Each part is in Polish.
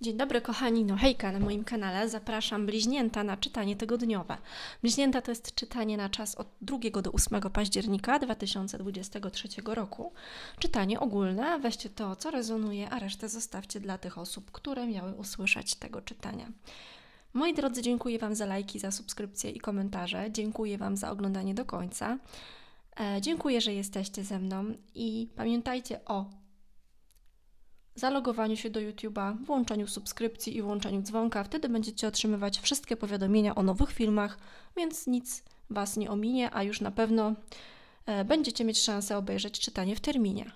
Dzień dobry kochani, no hejka na moim kanale. Zapraszam bliźnięta na czytanie tygodniowe. Bliźnięta to jest czytanie na czas od 2 do 8 października 2023 roku. Czytanie ogólne, weźcie to co rezonuje, a resztę zostawcie dla tych osób, które miały usłyszeć tego czytania. Moi drodzy, dziękuję Wam za lajki, za subskrypcje i komentarze. Dziękuję Wam za oglądanie do końca. E, dziękuję, że jesteście ze mną i pamiętajcie o zalogowaniu się do YouTube'a, włączeniu subskrypcji i włączeniu dzwonka. Wtedy będziecie otrzymywać wszystkie powiadomienia o nowych filmach, więc nic Was nie ominie, a już na pewno e, będziecie mieć szansę obejrzeć czytanie w terminie.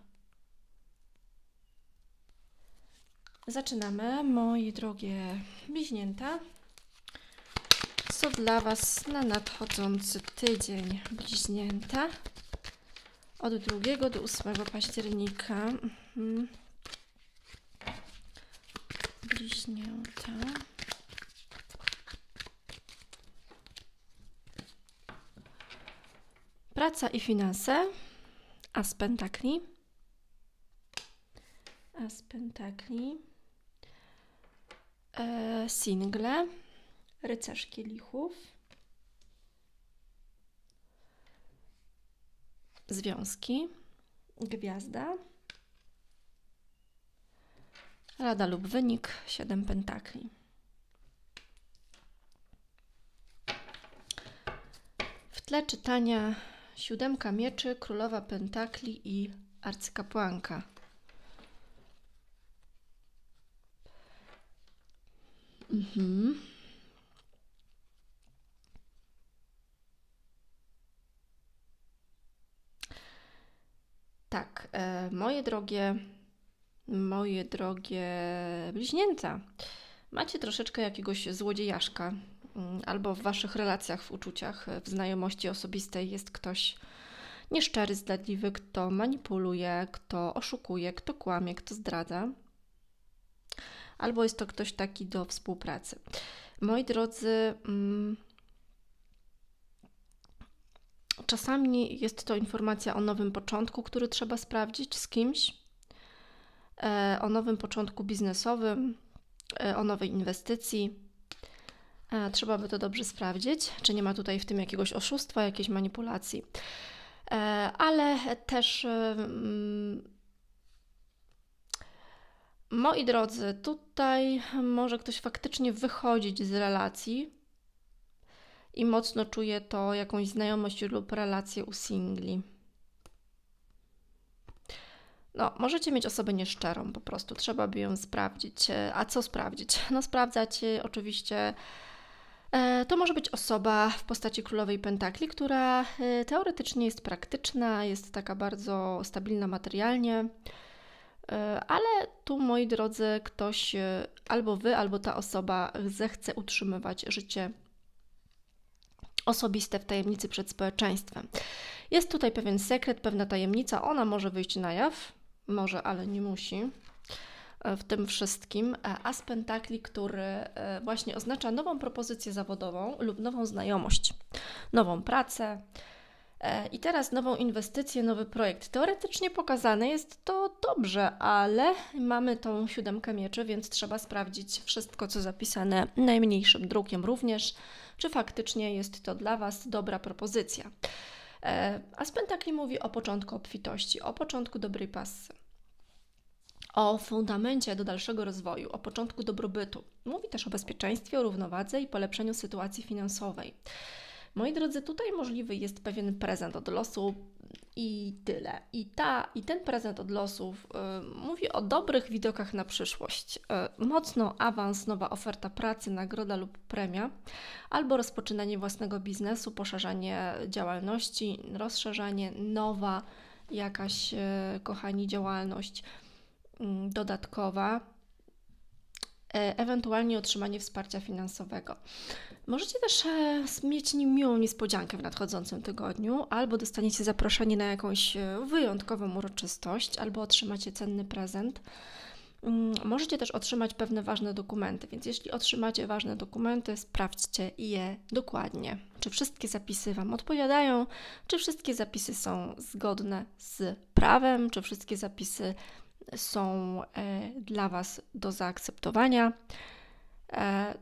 Zaczynamy, moi drogie bliźnięta. Co dla Was na nadchodzący tydzień, bliźnięta? Od 2 do 8 października. Mhm. Praca i finanse. As pentakli. As pentakli. E, single. Rycerz kielichów. Związki. Gwiazda. Rada lub wynik. Siedem pentakli. W tle czytania Siódemka mieczy, królowa pentakli i arcykapłanka. Mhm. Tak, e, moje drogie, moje drogie bliźnięta, macie troszeczkę jakiegoś złodziejaszka Mm, albo w waszych relacjach, w uczuciach, e, w znajomości osobistej jest ktoś nieszczery, zdradliwy, kto manipuluje, kto oszukuje, kto kłamie, kto zdradza, albo jest to ktoś taki do współpracy. Moi drodzy, mm, czasami jest to informacja o nowym początku, który trzeba sprawdzić z kimś, e, o nowym początku biznesowym, e, o nowej inwestycji Trzeba by to dobrze sprawdzić, czy nie ma tutaj w tym jakiegoś oszustwa, jakiejś manipulacji. E, ale też. Moi drodzy, tutaj może ktoś faktycznie wychodzić z relacji i mocno czuje to jakąś znajomość lub relację u singli. No, możecie mieć osobę nieszczerą po prostu, trzeba by ją sprawdzić. E, a co sprawdzić? No, sprawdzać e, oczywiście E, to może być osoba w postaci królowej pentakli, która e, teoretycznie jest praktyczna, jest taka bardzo stabilna materialnie, e, ale tu moi drodzy, ktoś albo wy, albo ta osoba zechce utrzymywać życie osobiste w tajemnicy przed społeczeństwem. Jest tutaj pewien sekret, pewna tajemnica, ona może wyjść na jaw, może, ale nie musi. E, w tym wszystkim, e, Aspentakli, który e, właśnie oznacza nową propozycję zawodową lub nową znajomość, nową pracę i teraz nową inwestycję, nowy projekt. Teoretycznie pokazane jest to dobrze, ale mamy tą siódemkę mieczy, więc trzeba sprawdzić wszystko, co zapisane najmniejszym drukiem również, czy faktycznie jest to dla Was dobra propozycja. Aspentakli mówi o początku obfitości, o początku dobrej pasy, o fundamencie do dalszego rozwoju, o początku dobrobytu. Mówi też o bezpieczeństwie, równowadze i polepszeniu sytuacji finansowej. Moi drodzy, tutaj możliwy jest pewien prezent od losu i tyle. I, ta, i ten prezent od losów y, mówi o dobrych widokach na przyszłość. Y, mocno awans, nowa oferta pracy, nagroda lub premia, albo rozpoczynanie własnego biznesu, poszerzanie działalności, rozszerzanie, nowa jakaś, y, kochani, działalność Mm, dodatkowa, e, ewentualnie otrzymanie wsparcia finansowego. Możecie też e, mieć niemiłą niespodziankę w nadchodzącym tygodniu, albo dostaniecie zaproszenie na jakąś e, wyjątkową uroczystość, albo otrzymacie cenny prezent. Mm, możecie też otrzymać pewne ważne dokumenty, więc jeśli otrzymacie ważne dokumenty, sprawdźcie je dokładnie. Czy wszystkie zapisy Wam odpowiadają, czy wszystkie zapisy są zgodne z prawem, czy wszystkie zapisy są e, dla Was do zaakceptowania. E,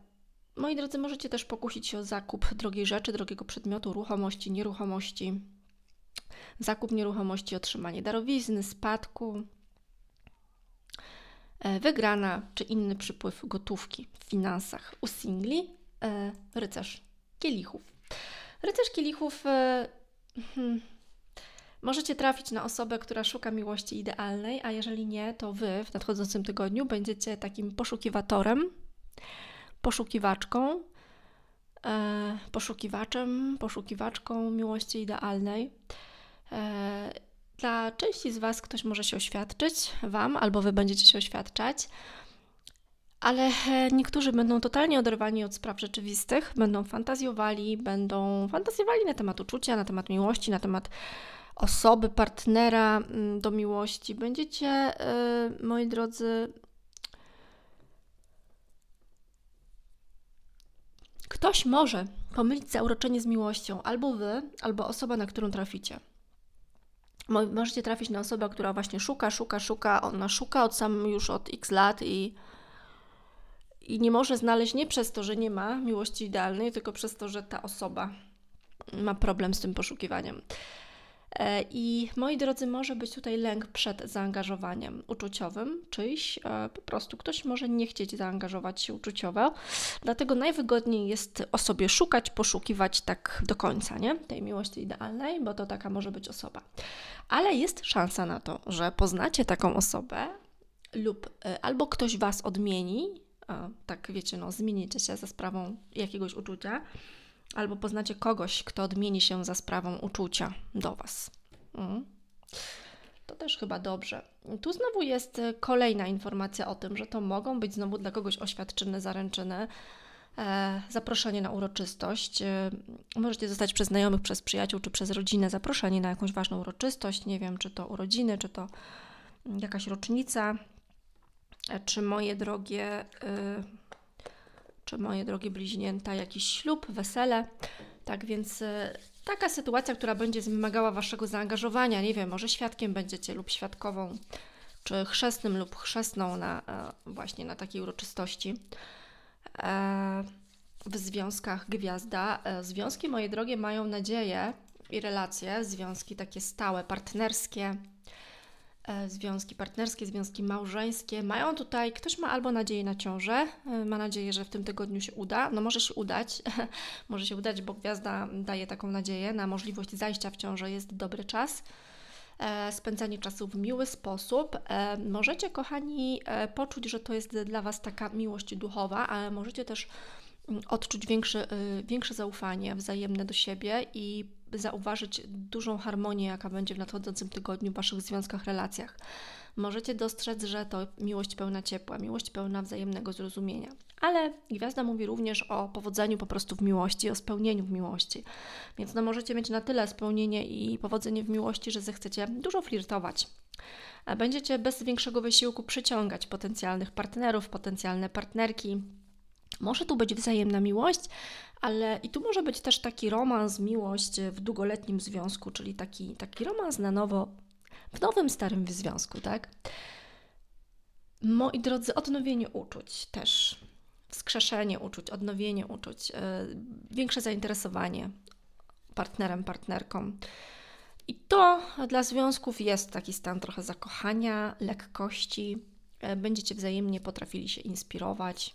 moi drodzy, możecie też pokusić się o zakup drogiej rzeczy, drogiego przedmiotu, ruchomości, nieruchomości, zakup nieruchomości, otrzymanie darowizny, spadku, e, wygrana czy inny przypływ gotówki w finansach. U singli rycerz kielichów. Rycerz kielichów. Hmm, Możecie trafić na osobę, która szuka miłości idealnej, a jeżeli nie, to wy w nadchodzącym tygodniu będziecie takim poszukiwatorem, poszukiwaczką, e, poszukiwaczem, poszukiwaczką miłości idealnej. E, dla części z Was ktoś może się oświadczyć, Wam, albo Wy będziecie się oświadczać, ale e, niektórzy będą totalnie oderwani od spraw rzeczywistych, będą fantazjowali, będą fantazjowali na temat uczucia, na temat miłości, na temat osoby, partnera mm, do miłości, będziecie, y, moi drodzy, ktoś może pomylić zauroczenie z miłością, albo wy, albo osoba, na którą traficie. Możecie trafić na osobę, która właśnie szuka, szuka, szuka, ona szuka od sam już od x lat i, i nie może znaleźć nie przez to, że nie ma miłości idealnej, tylko przez to, że ta osoba ma problem z tym poszukiwaniem. E, I moi drodzy, może być tutaj lęk przed zaangażowaniem uczuciowym czyjś, e, po prostu ktoś może nie chcieć zaangażować się uczuciowo, dlatego najwygodniej jest o sobie szukać, poszukiwać tak do końca, nie? Tej miłości idealnej, bo to taka może być osoba. Ale jest szansa na to, że poznacie taką osobę lub e, albo ktoś Was odmieni, tak wiecie, no zmienicie się za sprawą jakiegoś uczucia, albo poznacie kogoś, kto odmieni się za sprawą uczucia do Was. Mm. To też chyba dobrze. Tu znowu jest e, kolejna informacja o tym, że to mogą być znowu dla kogoś oświadczyny, zaręczyny, e, zaproszenie na uroczystość. E, możecie zostać przez znajomych, przez przyjaciół czy przez rodzinę zaproszeni na jakąś ważną uroczystość. Nie wiem, czy to urodziny, czy to mm, jakaś rocznica, e, czy moje drogie. Y, czy moje drogie bliźnięta, jakiś ślub, wesele. Tak więc y, taka sytuacja, która będzie wymagała Waszego zaangażowania, nie wiem, może świadkiem będziecie lub świadkową, czy chrzestnym lub chrzestną na, e, właśnie na takiej uroczystości. E, w związkach gwiazda. E, związki, moje drogie, mają nadzieję i relacje, związki takie stałe, partnerskie, E, związki partnerskie, związki małżeńskie. Mają tutaj, ktoś ma albo nadzieję na ciążę, e, ma nadzieję, że w tym tygodniu się uda. No może się udać, może się udać, bo gwiazda daje taką nadzieję na możliwość zajścia w ciążę, jest dobry czas. E, spędzanie czasu w miły sposób. Możecie, kochani, poczuć, że to jest dla Was taka miłość duchowa, ale możecie też mm, odczuć większe, y, większe zaufanie wzajemne do siebie i zauważyć dużą harmonię, jaka będzie w nadchodzącym tygodniu w Waszych związkach, relacjach. Możecie dostrzec, że to miłość pełna ciepła, miłość pełna wzajemnego zrozumienia. Ale gwiazda mówi również o powodzeniu po prostu w miłości, o spełnieniu w miłości. Więc no możecie mieć na tyle spełnienie i powodzenie w miłości, że zechcecie dużo flirtować. Będziecie bez większego wysiłku przyciągać potencjalnych partnerów, potencjalne partnerki, może tu być wzajemna miłość, ale i tu może być też taki romans, miłość w długoletnim związku, czyli taki, taki romans na nowo, w nowym, starym związku, tak? Moi drodzy, odnowienie uczuć też, wskrzeszenie uczuć, odnowienie uczuć, yy, większe zainteresowanie partnerem, partnerką. I to dla związków jest taki stan trochę zakochania, lekkości. E, będziecie wzajemnie potrafili się inspirować,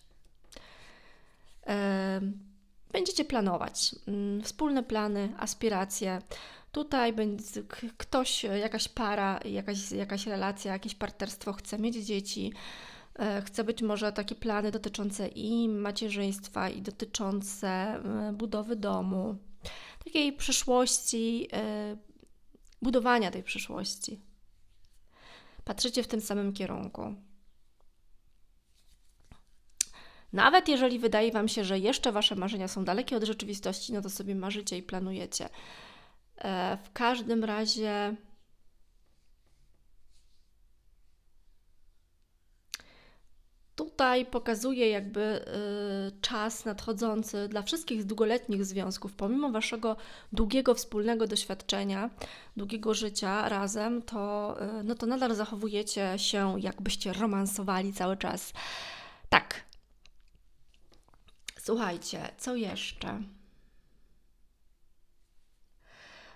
będziecie planować mm, wspólne plany, aspiracje. Tutaj będzie ktoś, jakaś para, jakaś, jakaś relacja, jakieś partnerstwo chce mieć dzieci, e, chce być może takie plany dotyczące i macierzyństwa, i dotyczące e, budowy domu, takiej przyszłości, e, budowania tej przyszłości. Patrzycie w tym samym kierunku. Nawet jeżeli wydaje Wam się, że jeszcze Wasze marzenia są dalekie od rzeczywistości, no to sobie marzycie i planujecie. E, w każdym razie. Tutaj pokazuje jakby y, czas nadchodzący dla wszystkich z długoletnich związków. Pomimo waszego długiego wspólnego doświadczenia, długiego życia razem, to, y, no to nadal zachowujecie się, jakbyście romansowali cały czas. Tak, Słuchajcie, co jeszcze?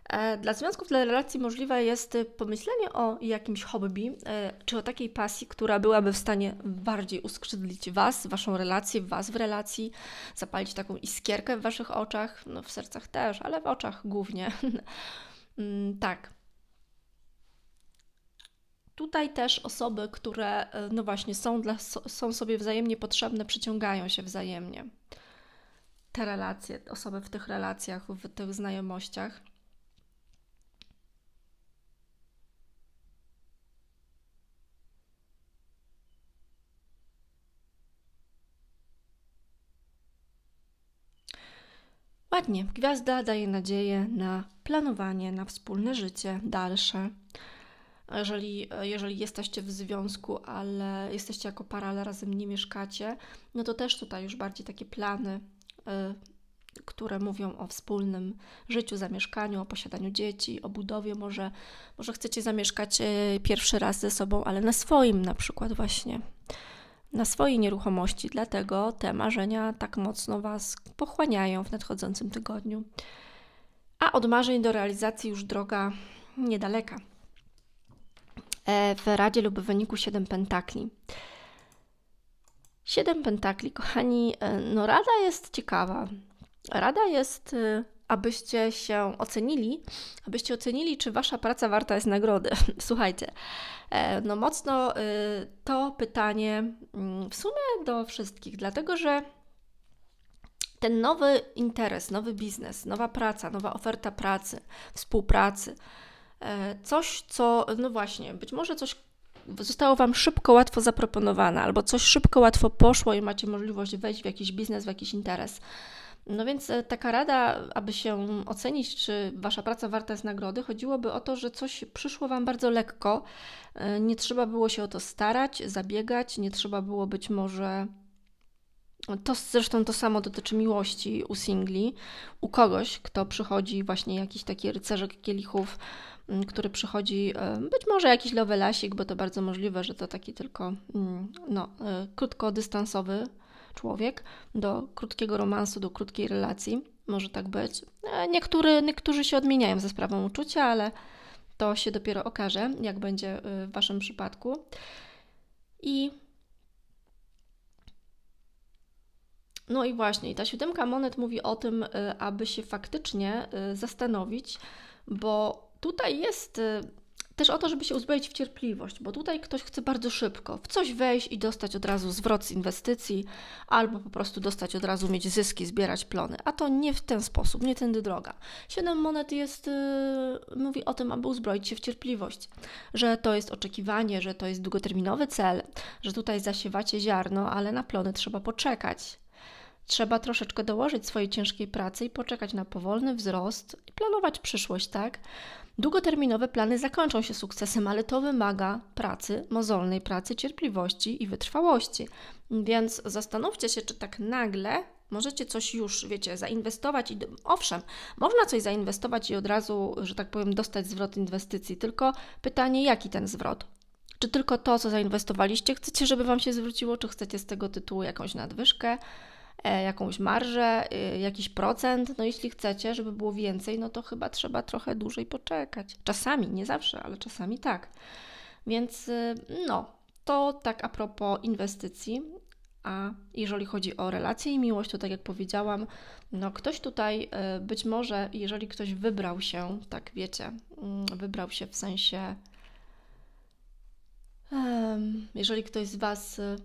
E, dla związków, dla relacji możliwe jest pomyślenie o jakimś hobby e, czy o takiej pasji, która byłaby w stanie bardziej uskrzydlić Was, Waszą relację, Was w relacji, zapalić taką iskierkę w Waszych oczach, no w sercach też, ale w oczach głównie. Mm, tak. Tutaj też osoby, które e, no właśnie są, dla, są sobie wzajemnie potrzebne, przyciągają się wzajemnie. Te relacje, osoby w tych relacjach, w tych znajomościach. Ładnie, gwiazda daje nadzieję na planowanie, na wspólne życie dalsze. Jeżeli, jeżeli jesteście w związku, ale jesteście jako para, ale razem nie mieszkacie, no to też tutaj już bardziej takie plany, y, które mówią o wspólnym życiu, zamieszkaniu, o posiadaniu dzieci, o budowie. Może, może chcecie zamieszkać y, pierwszy raz ze sobą, ale na swoim na przykład właśnie na swojej nieruchomości, dlatego te marzenia tak mocno Was pochłaniają w nadchodzącym tygodniu. A od marzeń do realizacji już droga niedaleka. E, w Radzie lub w wyniku 7 pentakli. 7 pentakli, kochani, e, no rada jest ciekawa. Rada jest, e, abyście się ocenili, abyście ocenili, czy wasza praca warta jest nagrody. Słuchajcie, no mocno to pytanie mm, w sumie do wszystkich, dlatego że ten nowy interes, nowy biznes, nowa praca, nowa oferta pracy, współpracy, E, coś, co, no właśnie, być może coś zostało Wam szybko, łatwo zaproponowane, albo coś szybko, łatwo poszło i macie możliwość wejść w jakiś biznes, w jakiś interes. No więc e, taka rada, aby się ocenić, czy Wasza praca warta jest nagrody, chodziłoby o to, że coś przyszło Wam bardzo lekko, e, nie trzeba było się o to starać, zabiegać, nie trzeba było być może to zresztą to samo dotyczy miłości u singli, u kogoś, kto przychodzi, właśnie jakiś taki rycerzek kielichów, mm, który przychodzi, e, być może jakiś lasik bo to bardzo możliwe, że to taki tylko mm, no, e, krótkodystansowy człowiek do krótkiego romansu, do krótkiej relacji. Może tak być. E, niektóry, niektórzy się odmieniają ze sprawą uczucia, ale to się dopiero okaże, jak będzie w Waszym przypadku. I No i właśnie, ta siódemka monet mówi o tym, y, aby się faktycznie y, zastanowić, bo tutaj jest y, też o to, żeby się uzbroić w cierpliwość, bo tutaj ktoś chce bardzo szybko w coś wejść i dostać od razu zwrot z inwestycji, albo po prostu dostać od razu, mieć zyski, zbierać plony. A to nie w ten sposób, nie tędy droga. Siedem monet jest, mówi o tym, aby uzbroić się w cierpliwość, że to jest oczekiwanie, że to jest długoterminowy cel, że tutaj zasiewacie ziarno, ale na plony trzeba poczekać. Trzeba troszeczkę dołożyć swojej ciężkiej pracy i poczekać na powolny wzrost i planować przyszłość, tak? Długoterminowe plany zakończą się sukcesem, ale to wymaga pracy, mozolnej pracy, cierpliwości i wytrwałości. Więc zastanówcie się, czy tak nagle możecie coś już, wiecie, zainwestować i owszem, można coś zainwestować i od razu, że tak powiem, dostać zwrot inwestycji, tylko pytanie, jaki ten zwrot? Czy tylko to, co zainwestowaliście, chcecie, żeby Wam się zwróciło, czy chcecie z tego tytułu jakąś nadwyżkę? E, jakąś marżę, e, jakiś procent. No jeśli chcecie, żeby było więcej, no to chyba trzeba trochę dłużej poczekać. Czasami, nie zawsze, ale czasami tak. Więc y, no, to tak a propos inwestycji. A jeżeli chodzi o relacje i miłość, to tak jak powiedziałam, no ktoś tutaj e, być może, jeżeli ktoś wybrał się, tak wiecie, mm, wybrał się w sensie, jeżeli ktoś z Was y,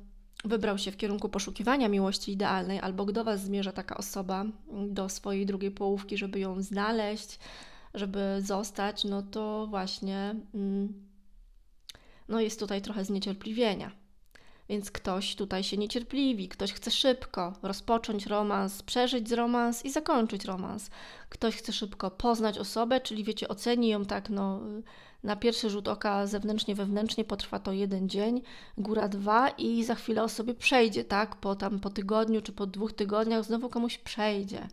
wybrał się w kierunku poszukiwania miłości idealnej, albo do Was zmierza taka osoba mm, do swojej drugiej połówki, żeby ją znaleźć, żeby zostać, no to właśnie mm, no jest tutaj trochę zniecierpliwienia. Więc ktoś tutaj się niecierpliwi, ktoś chce szybko rozpocząć romans, przeżyć z romans i zakończyć romans. Ktoś chce szybko poznać osobę, czyli wiecie, oceni ją tak, no na pierwszy rzut oka zewnętrznie, wewnętrznie potrwa to jeden dzień, góra dwa i za chwilę o sobie przejdzie, tak? Po tam po tygodniu czy po dwóch tygodniach znowu komuś przejdzie.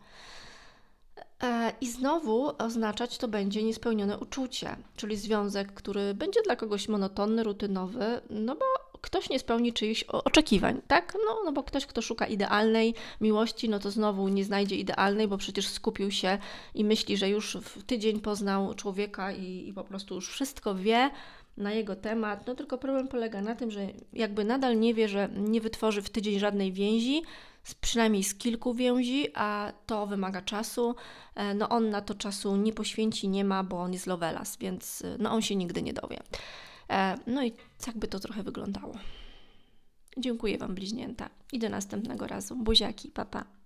E, I znowu oznaczać to będzie niespełnione uczucie, czyli związek, który będzie dla kogoś monotonny, rutynowy, no bo ktoś nie spełni czyichś oczekiwań, tak? No, no bo ktoś, kto szuka idealnej miłości, no to znowu nie znajdzie idealnej, bo przecież skupił się i myśli, że już w tydzień poznał człowieka i, i po prostu już wszystko wie na jego temat. No tylko problem polega na tym, że jakby nadal nie wie, że nie wytworzy w tydzień żadnej więzi, przynajmniej z kilku więzi, a to wymaga czasu. E, no on na to czasu nie poświęci, nie ma, bo on jest lovelas, więc e, no on się nigdy nie dowie. E, no i tak by to trochę wyglądało. Dziękuję Wam, bliźnięta, i do następnego razu. Buziaki, papa. Pa.